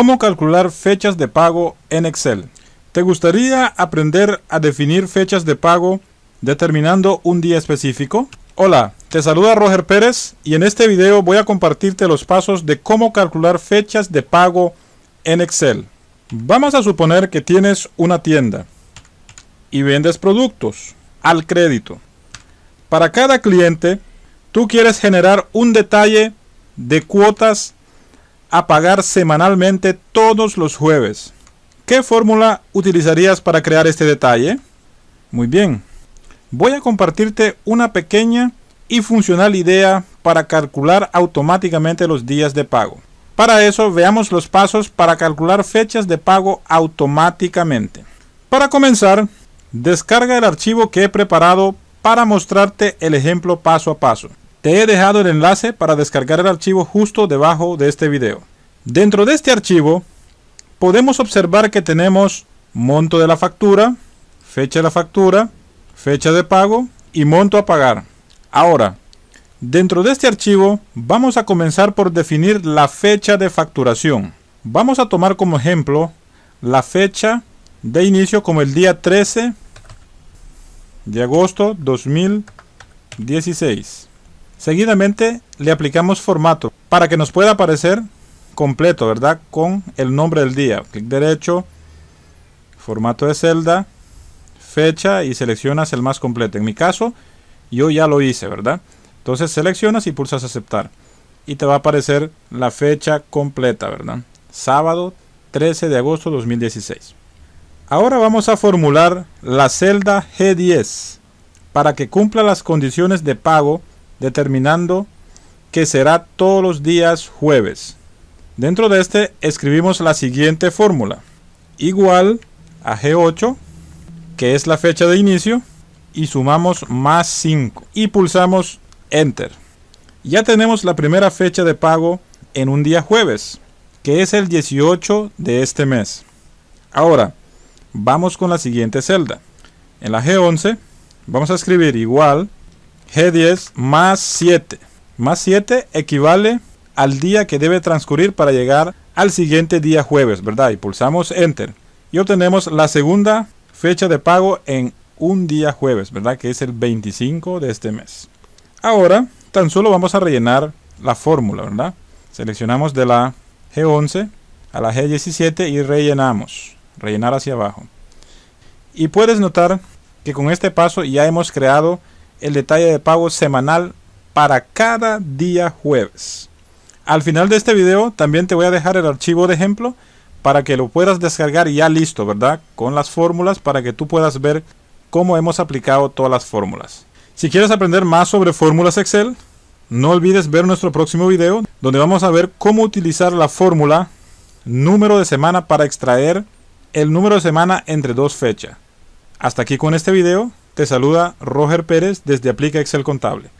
¿Cómo calcular fechas de pago en Excel? ¿Te gustaría aprender a definir fechas de pago determinando un día específico? Hola, te saluda Roger Pérez y en este video voy a compartirte los pasos de cómo calcular fechas de pago en Excel. Vamos a suponer que tienes una tienda y vendes productos al crédito. Para cada cliente, tú quieres generar un detalle de cuotas pagar semanalmente todos los jueves. ¿Qué fórmula utilizarías para crear este detalle? Muy bien, voy a compartirte una pequeña y funcional idea para calcular automáticamente los días de pago. Para eso veamos los pasos para calcular fechas de pago automáticamente. Para comenzar, descarga el archivo que he preparado para mostrarte el ejemplo paso a paso. Te he dejado el enlace para descargar el archivo justo debajo de este video. Dentro de este archivo podemos observar que tenemos monto de la factura, fecha de la factura, fecha de pago y monto a pagar. Ahora, dentro de este archivo vamos a comenzar por definir la fecha de facturación. Vamos a tomar como ejemplo la fecha de inicio como el día 13 de agosto 2016. Seguidamente le aplicamos formato para que nos pueda aparecer completo, ¿verdad? Con el nombre del día. Clic derecho, formato de celda, fecha y seleccionas el más completo. En mi caso, yo ya lo hice, ¿verdad? Entonces seleccionas y pulsas aceptar. Y te va a aparecer la fecha completa, ¿verdad? Sábado 13 de agosto 2016. Ahora vamos a formular la celda G10 para que cumpla las condiciones de pago determinando que será todos los días jueves. Dentro de este escribimos la siguiente fórmula. Igual a G8, que es la fecha de inicio, y sumamos más 5 y pulsamos Enter. Ya tenemos la primera fecha de pago en un día jueves, que es el 18 de este mes. Ahora, vamos con la siguiente celda. En la G11 vamos a escribir igual G10 más 7. Más 7 equivale al día que debe transcurrir para llegar al siguiente día jueves, ¿verdad? Y pulsamos Enter. Y obtenemos la segunda fecha de pago en un día jueves, ¿verdad? Que es el 25 de este mes. Ahora, tan solo vamos a rellenar la fórmula, ¿verdad? Seleccionamos de la G11 a la G17 y rellenamos. Rellenar hacia abajo. Y puedes notar que con este paso ya hemos creado el detalle de pago semanal para cada día jueves. Al final de este video también te voy a dejar el archivo de ejemplo para que lo puedas descargar ya listo, ¿verdad? Con las fórmulas para que tú puedas ver cómo hemos aplicado todas las fórmulas. Si quieres aprender más sobre fórmulas Excel, no olvides ver nuestro próximo video donde vamos a ver cómo utilizar la fórmula número de semana para extraer el número de semana entre dos fechas. Hasta aquí con este video. Te saluda Roger Pérez desde Aplica Excel Contable.